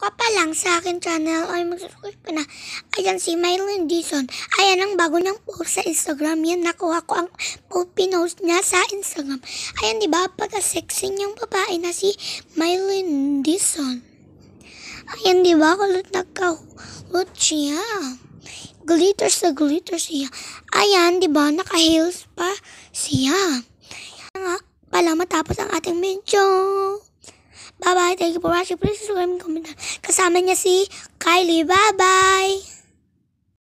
ka pa lang sa akin channel ay mag-subscribe ka na. Ayan si Mylon Dison. Ayan ang bago ng post sa Instagram. Yan, nakuha ko ang pinost niya sa Instagram. Ayan, di ba? Pagka-sexy niyang babae na si Mylon Dison. Ayan, di ba? Kulot nagkahulot siya. Glitter sa glitter siya. Ayan, di ba? Naka-heels pa siya. Kaya nga pala matapos ang ating video. Bye-bye. Thank you for watching. Please subscribe and comment. Kasama niya si Kylie. Bye-bye.